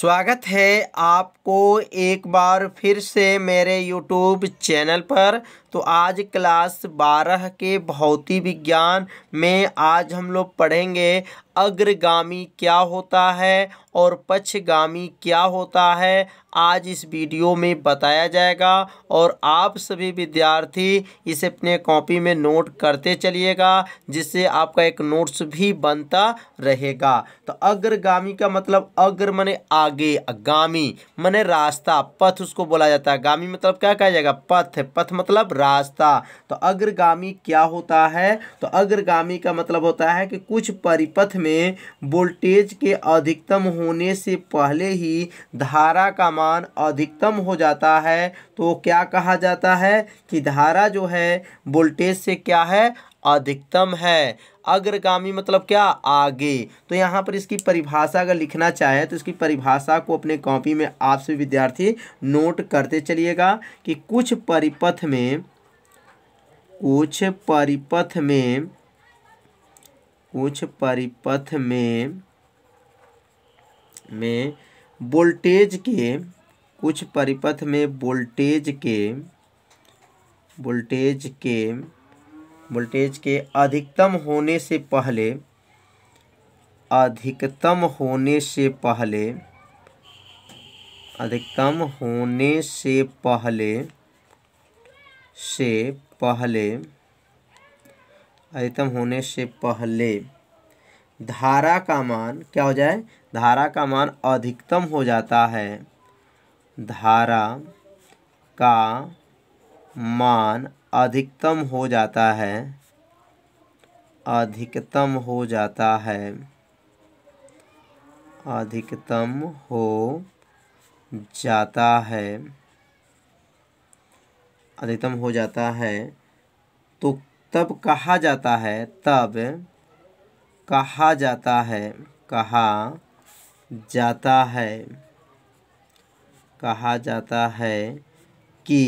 स्वागत है आपको एक बार फिर से मेरे यूट्यूब चैनल पर तो आज क्लास बारह के भौतिक विज्ञान में आज हम लोग पढ़ेंगे अग्रगामी क्या होता है और पक्षगामी क्या होता है आज इस वीडियो में बताया जाएगा और आप सभी विद्यार्थी इसे अपने कॉपी में नोट करते चलिएगा जिससे आपका एक नोट्स भी बनता रहेगा तो अग्रगामी का मतलब अग्र मने आगे गामी मने रास्ता पथ उसको बोला जाता है गामी मतलब क्या कहा जाएगा पथ पथ मतलब रास्ता तो अग्रगामी क्या होता है तो अग्रगामी का मतलब होता है कि कुछ परिपथ में वोल्टेज के अधिकतम होने से पहले ही धारा का मान अधिकतम हो जाता है तो क्या कहा जाता है कि धारा जो है वोल्टेज से क्या है अधिकतम है अग्रगामी मतलब क्या आगे तो यहाँ पर इसकी परिभाषा अगर लिखना चाहे तो इसकी परिभाषा को अपने कॉपी में आप सभी विद्यार्थी नोट करते चलिएगा कि कुछ परिपथ में कुछ परिपथ में कुछ परिपथ में में वोल्टेज के कुछ परिपथ में वोल्टेज के वोल्टेज के वोल्टेज के अधिकतम होने से पहले अधिकतम होने से पहले अधिकतम होने से पहले से पहले अधिकतम होने से पहले धारा का मान क्या हो जाए धारा का मान अधिकतम हो जाता है धारा का मान अधिकतम हो जाता है अधिकतम हो जाता है अधिकतम हो जाता है अधिकतम हो जाता है तो तब कहा जाता है तब कहा जाता है कहा जाता है कहा जाता है कि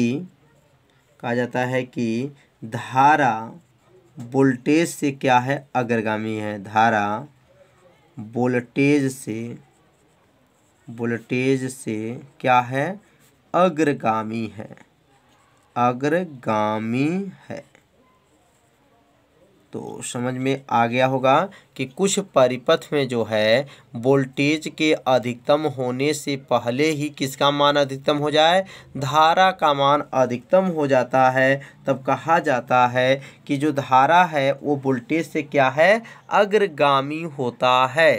कहा जाता है कि धारा वोल्टेज से क्या है अग्रगामी है धारा वोल्टेज से वोल्टेज से क्या है अग्रगामी है अग्रगामी है तो समझ में आ गया होगा कि कुछ परिपथ में जो है वोल्टेज के अधिकतम होने से पहले ही किसका मान अधिकतम हो जाए धारा का मान अधिकतम हो जाता है तब कहा जाता है कि जो धारा है वो वोल्टेज से क्या है अग्रगामी होता है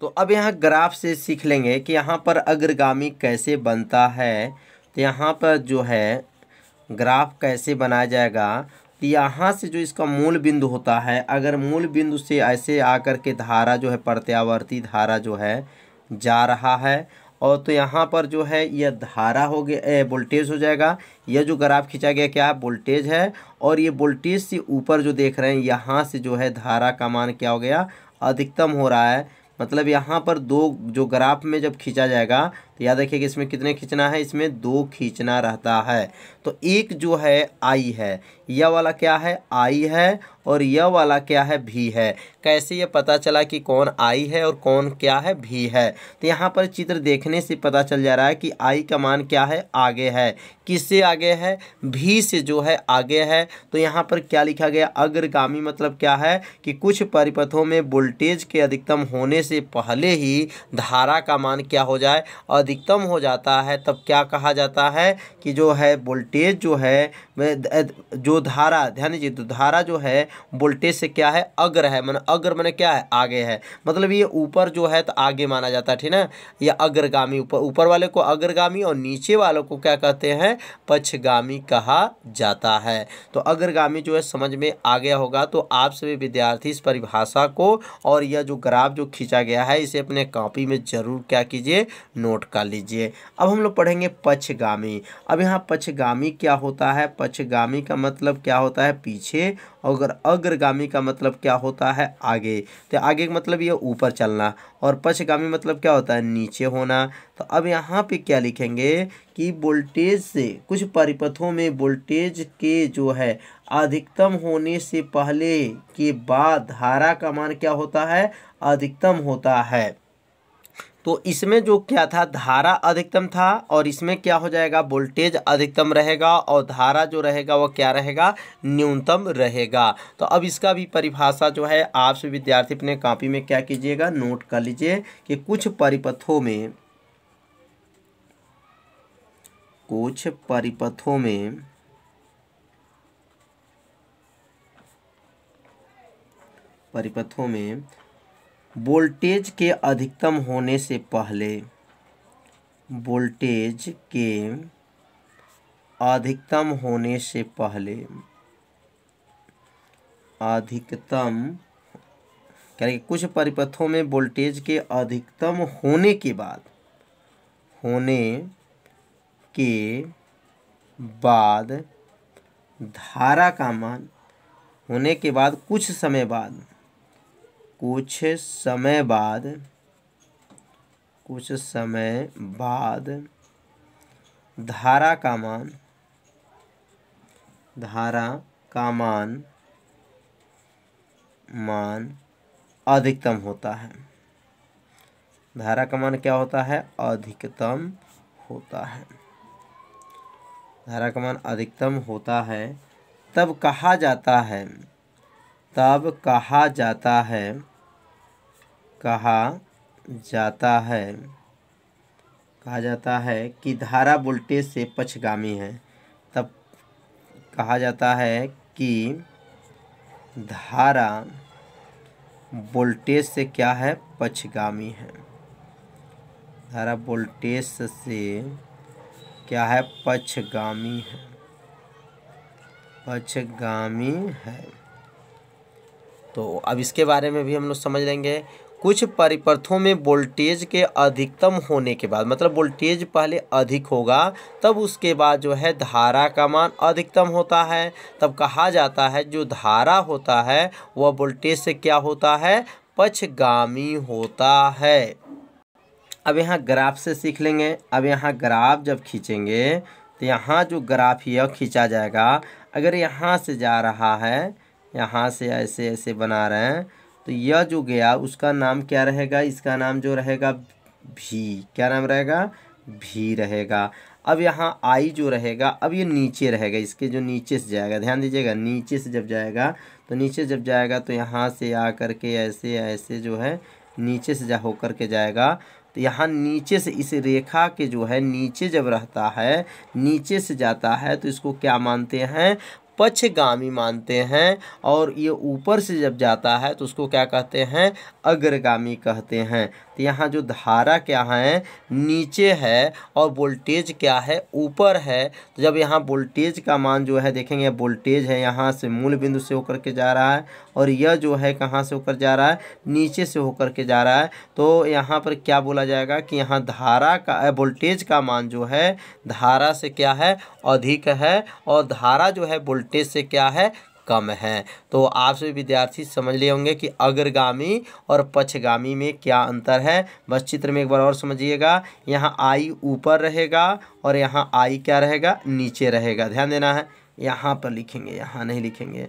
तो अब यहाँ ग्राफ से सीख लेंगे कि यहाँ पर अग्रगामी कैसे बनता है तो यहाँ पर जो है ग्राफ कैसे बनाया जाएगा यहाँ से जो इसका मूल बिंदु होता है अगर मूल बिंदु से ऐसे आकर के धारा जो है प्रत्यावर्ती धारा जो है जा रहा है और तो यहाँ पर जो है यह धारा हो गया वोल्टेज हो जाएगा यह जो ग्राफ खींचा गया क्या वोल्टेज है और ये वोल्टेज से ऊपर जो देख रहे हैं यहाँ से जो है धारा का मान क्या हो गया अधिकतम हो रहा है मतलब यहाँ पर दो जो ग्राफ में जब खींचा जाएगा तो याद रखिए कि इसमें कितने खींचना है इसमें दो खींचना रहता है तो एक जो है आई है यह वाला क्या है आई है और यह वाला क्या है भी है कैसे यह पता चला कि कौन आई है और कौन क्या है भी है तो यहाँ पर चित्र देखने से पता चल जा रहा है कि आई का मान क्या है आगे है किससे आगे है भी से जो है आगे है तो यहाँ पर क्या लिखा गया अग्रगामी मतलब क्या है कि कुछ परिपथों में वोल्टेज के अधिकतम होने से पहले ही धारा का मान क्या हो जाए और अधिकतम हो जाता है तब क्या कहा जाता है कि जो है वोल्टेज जो है जो धारा ध्यान दीजिए तो धारा जो है वोल्टेज से क्या है अग्र है मैंने अग्र मैंने क्या है आगे है मतलब ये ऊपर जो है तो आगे माना जाता है ठीक ना या अग्रगामी ऊपर ऊपर वाले को अग्रगामी और नीचे वालों को क्या कहते हैं पक्षगामी कहा जाता है तो अग्रगामी जो है समझ में आ गया होगा तो आप सभी विद्यार्थी इस परिभाषा को और यह जो ग्राफ जो खींचा गया है इसे अपने कॉपी में ज़रूर क्या कीजिए नोट कर लीजिए अब हम लोग पढ़ेंगे पक्षगामी अब यहाँ पक्षगामी क्या होता है पक्षगामी का मतलब क्या होता है पीछे और अग्रगामी का मतलब क्या होता है आगे तो आगे का मतलब ये ऊपर चलना और पक्षगामी मतलब क्या होता है नीचे होना तो अब यहाँ पे क्या लिखेंगे कि वोल्टेज से कुछ परिपथों में वोल्टेज के जो है अधिकतम होने से पहले के बाद धारा का मान क्या होता है अधिकतम होता है तो इसमें जो क्या था धारा अधिकतम था और इसमें क्या हो जाएगा वोल्टेज अधिकतम रहेगा और धारा जो रहेगा वह क्या रहेगा न्यूनतम रहेगा तो अब इसका भी परिभाषा जो है आप सभी विद्यार्थी अपने कापी में क्या कीजिएगा नोट कर लीजिए कि कुछ परिपथों में कुछ परिपथों में परिपथों में वोल्टेज के अधिकतम होने से पहले वोल्टेज के अधिकतम होने से पहले अधिकतम क्या कुछ परिपथों में वोल्टेज के अधिकतम होने के बाद होने के बाद धारा का मान होने के बाद कुछ समय बाद कुछ समय बाद कुछ समय बाद धारा का मान धारा का मान मान अधिकतम होता है धारा का मान क्या होता है अधिकतम होता है धारा का मान अधिकतम होता है तब कहा जाता है तब कहा जाता है कहा जाता है कहा जाता है कि धारा वोल्टेज से पक्षगामी है तब कहा जाता है कि धारा वोल्टेज से क्या है पक्षगामी है धारा वोल्टेज से क्या है पक्षगामी है पक्षगामी है तो अब इसके बारे में भी हम लोग समझ लेंगे कुछ परिपथों में वोल्टेज के अधिकतम होने के बाद मतलब वोल्टेज पहले अधिक होगा तब उसके बाद जो है धारा का मान अधिकतम होता है तब कहा जाता है जो धारा होता है वह वोल्टेज से क्या होता है पक्षगामी होता है अब यहाँ ग्राफ से सीख लेंगे अब यहाँ ग्राफ जब खींचेंगे तो यहाँ जो ग्राफ यह खींचा जाएगा अगर यहाँ से जा रहा है यहाँ से ऐसे ऐसे बना रहे हैं तो यह जो गया उसका नाम क्या रहेगा इसका नाम जो रहेगा भी क्या नाम रहेगा भी रहेगा अब यहाँ आई जो रहेगा अब ये नीचे रहेगा इसके जो नीचे से जाएगा ध्यान दीजिएगा नीचे से जब जाएगा तो नीचे जब जाएगा तो यहाँ से आ कर के ऐसे ऐसे जो है नीचे से जा होकर के जाएगा तो यहाँ नीचे से इस रेखा के जो है नीचे जब रहता है नीचे से जाता है तो इसको क्या मानते हैं पक्षगामी मानते हैं और ये ऊपर से जब जाता है तो उसको क्या कहते हैं अग्रगामी कहते हैं तो यहाँ जो धारा क्या है नीचे है और वोल्टेज क्या है ऊपर है तो जब यहाँ वोल्टेज का मान जो है देखेंगे वोल्टेज है यहाँ से मूल बिंदु से होकर के जा रहा है और यह जो है कहाँ से होकर जा रहा है नीचे से होकर के जा रहा है तो यहाँ पर क्या बोला जाएगा कि यहाँ धारा का वोल्टेज का मान जो है धारा से क्या है अधिक है और धारा जो है वोल्टेज वोल्टेज से क्या है कम है तो आप सभी विद्यार्थी समझ लिए होंगे कि अग्रगामी और पक्षगामी में क्या अंतर है बस चित्र में एक बार और समझिएगा यहाँ आई ऊपर रहेगा और यहाँ आई क्या रहेगा नीचे रहेगा ध्यान देना है यहाँ पर लिखेंगे यहाँ नहीं लिखेंगे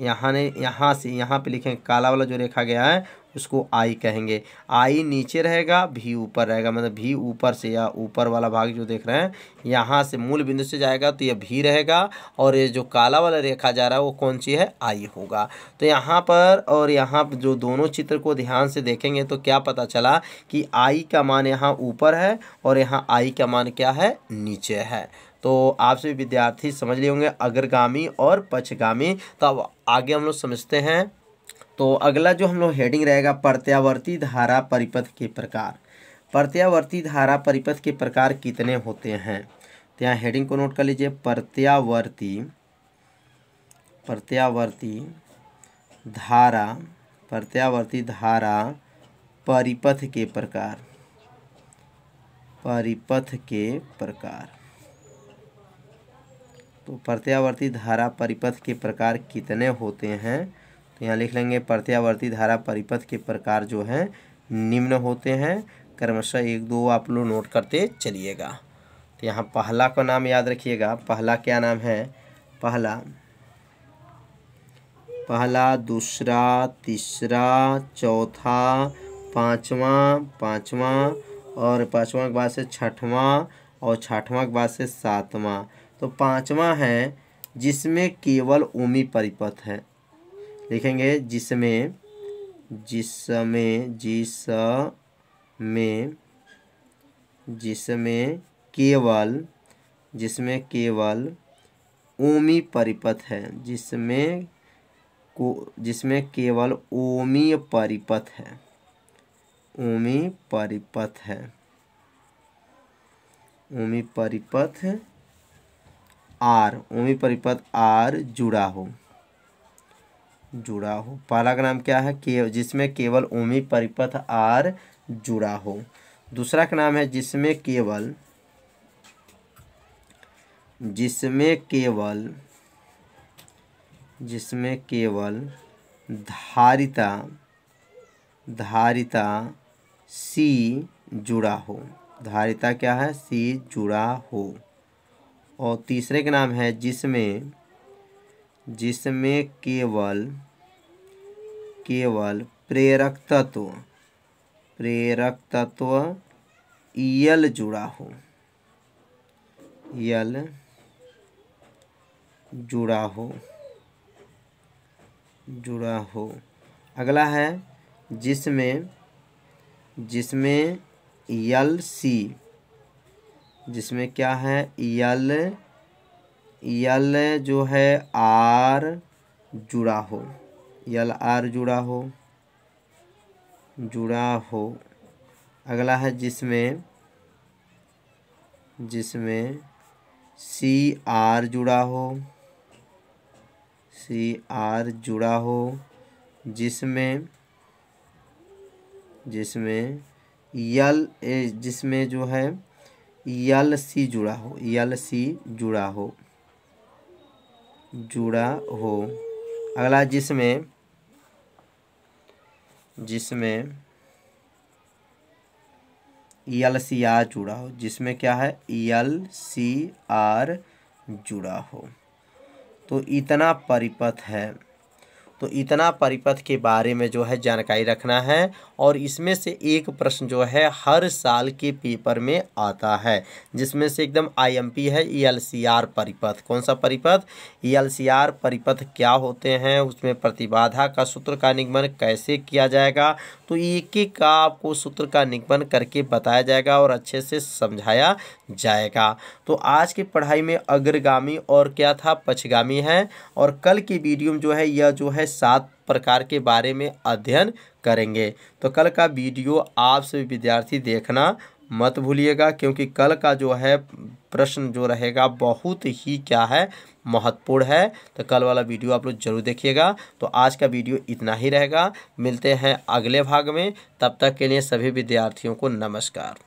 यहाँ नहीं यहाँ से यहाँ पे लिखेंगे काला वाला जो रेखा गया है इसको आई कहेंगे आई नीचे रहेगा भी ऊपर रहेगा मतलब भी ऊपर से या ऊपर वाला भाग जो देख रहे हैं यहाँ से मूल बिंदु से जाएगा तो ये भी रहेगा और ये जो काला वाला रेखा जा रहा है वो कौन सी है आई होगा तो यहाँ पर और यहाँ पर जो दोनों चित्र को ध्यान से देखेंगे तो क्या पता चला कि आई का मान यहाँ ऊपर है और यहाँ आई का मान क्या है नीचे है तो आप सभी विद्यार्थी समझ लिए होंगे अग्रगामी और पक्षगामी तो अब आगे हम लोग समझते हैं तो अगला जो हम लोग हेडिंग रहेगा प्रत्यावर्ती धारा परिपथ के प्रकार प्रत्यावर्ती धारा परिपथ के प्रकार कितने होते हैं तो यहाँ हेडिंग को नोट कर लीजिए प्रत्यावर्ती प्रत्यावर्ती धारा प्रत्यावर्ती धारा परिपथ के प्रकार परिपथ के प्रकार तो प्रत्यावर्ती धारा परिपथ के प्रकार कितने होते हैं तो यहाँ लिख लेंगे प्रत्यावर्ती धारा परिपथ के प्रकार जो हैं निम्न होते हैं क्रमशः एक दो आप लोग नोट करते चलिएगा तो यहाँ पहला का नाम याद रखिएगा पहला क्या नाम है पहला पहला दूसरा तीसरा चौथा पाँचवा पाँचवा और पाँचवा के बाद से छठवां और छठवा के बाद से सातवा तो पाँचवा है जिसमें केवल ओमी परिपथ है लिखेंगे जिसमें जिसमें जिस में जिसमें केवल जिसमें केवल ओमी परिपथ है जिसमें को जिसमें केवल ओमी परिपथ है ओमी परिपथ है ओमी परिपथ आर ओमी परिपथ आर जुड़ा हो जुड़ा हो पहला का नाम क्या है के जिसमें केवल ओमी परिपथ आर जुड़ा हो दूसरा का नाम है जिसमें केवल जिसमें केवल जिसमें केवल धारिता धारिता सी जुड़ा हो धारिता क्या है सी जुड़ा हो और तीसरे का नाम है जिसमें जिसमें केवल केवल प्रेरक तत्व प्रेरक तत्व यल जुड़ा हो यल जुड़ा हो जुड़ा हो अगला है जिसमें जिसमें यल सी जिसमें क्या है यल यल जो है आर जुड़ा हो यल आर जुड़ा हो जुड़ा हो अगला है जिसमें जिसमें सी आर जुड़ा हो सी आर जुड़ा हो जिसमें जिसमें यल जिसमें जो है यल सी जुड़ा हो यल सी जुड़ा हो जुड़ा हो अगला जिसमें जिसमें एल सी आर जुड़ा हो जिसमें क्या है एल सी आर जुड़ा हो तो इतना परिपथ है तो इतना परिपथ के बारे में जो है जानकारी रखना है और इसमें से एक प्रश्न जो है हर साल के पेपर में आता है जिसमें से एकदम आईएमपी है ईएलसीआर e परिपथ कौन सा परिपथ ईएलसीआर e परिपथ क्या होते हैं उसमें प्रतिबाधा का सूत्र का निगमन कैसे किया जाएगा तो एक एक का आपको सूत्र का निगमन करके बताया जाएगा और अच्छे से समझाया जाएगा तो आज की पढ़ाई में अग्रगामी और क्या था पछगामी है और कल की वीडियो में जो है यह जो है है सात प्रकार के बारे में अध्ययन करेंगे तो कल का वीडियो आप सभी विद्यार्थी देखना मत भूलिएगा क्योंकि कल का जो है प्रश्न जो रहेगा बहुत ही क्या है महत्वपूर्ण है तो कल वाला वीडियो आप लोग जरूर देखिएगा तो आज का वीडियो इतना ही रहेगा मिलते हैं अगले भाग में तब तक के लिए सभी विद्यार्थियों को नमस्कार